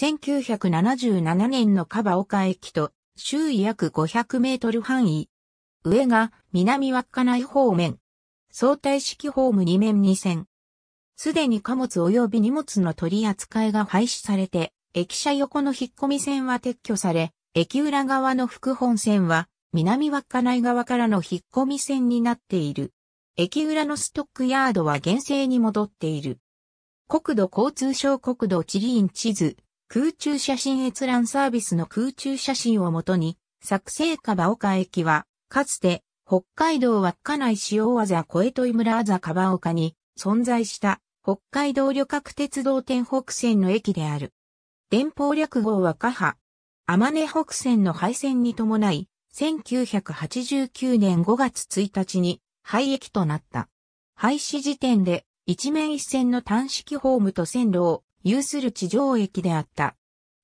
1977年のカバオカ駅と周囲約500メートル範囲。上が南稚内方面。相対式ホーム2面2線。すでに貨物及び荷物の取り扱いが廃止されて、駅舎横の引っ込み線は撤去され、駅裏側の副本線は南稚内側からの引っ込み線になっている。駅裏のストックヤードは原生に戻っている。国土交通省国土地理院地図空中写真閲覧サービスの空中写真をもとに、作成カバオカ駅は、かつて、北海道稚内塩和座小江戸井村あざカバオカに存在した北海道旅客鉄道天北線の駅である。電報略号はカハ。天根北線の廃線に伴い、1989年5月1日に廃駅となった。廃止時点で一面一線の単式ホームと線路を有する地上駅であった。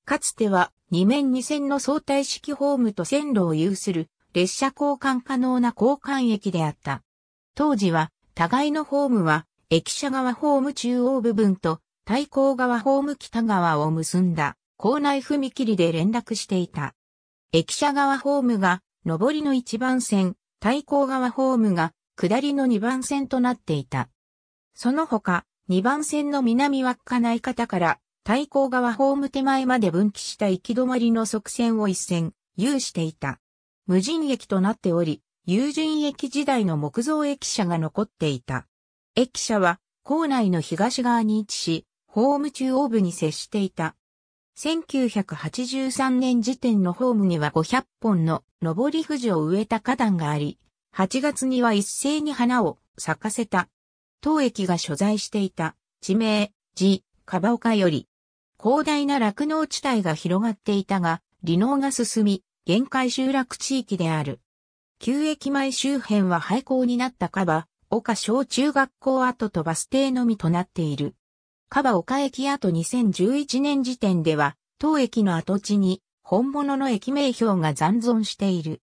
かつては2面2線の相対式ホームと線路を有する列車交換可能な交換駅であった。当時は互いのホームは駅舎側ホーム中央部分と対向側ホーム北側を結んだ校内踏切で連絡していた。駅舎側ホームが上りの1番線、対向側ホームが下りの2番線となっていた。その他、2番線の南かない方から対向側ホーム手前まで分岐した行き止まりの側線を一線、有していた。無人駅となっており、有人駅時代の木造駅舎が残っていた。駅舎は校内の東側に位置し、ホーム中央部に接していた。1983年時点のホームには500本の上り富士を植えた花壇があり、8月には一斉に花を咲かせた当駅が所在していた地名、地、カバオカより、広大な落農地帯が広がっていたが、離農が進み、限界集落地域である。旧駅前周辺は廃校になったカバ、岡小中学校跡とバス停のみとなっている。カバ岡駅跡2011年時点では、当駅の跡地に本物の駅名標が残存している。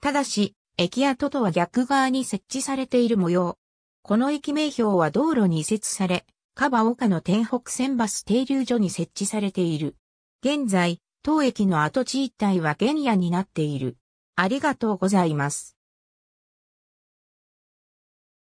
ただし、駅跡とは逆側に設置されている模様。この駅名標は道路に移設され、カバ岡の天北線バス停留所に設置されている。現在、当駅の跡地一帯は原野になっている。ありがとうございます。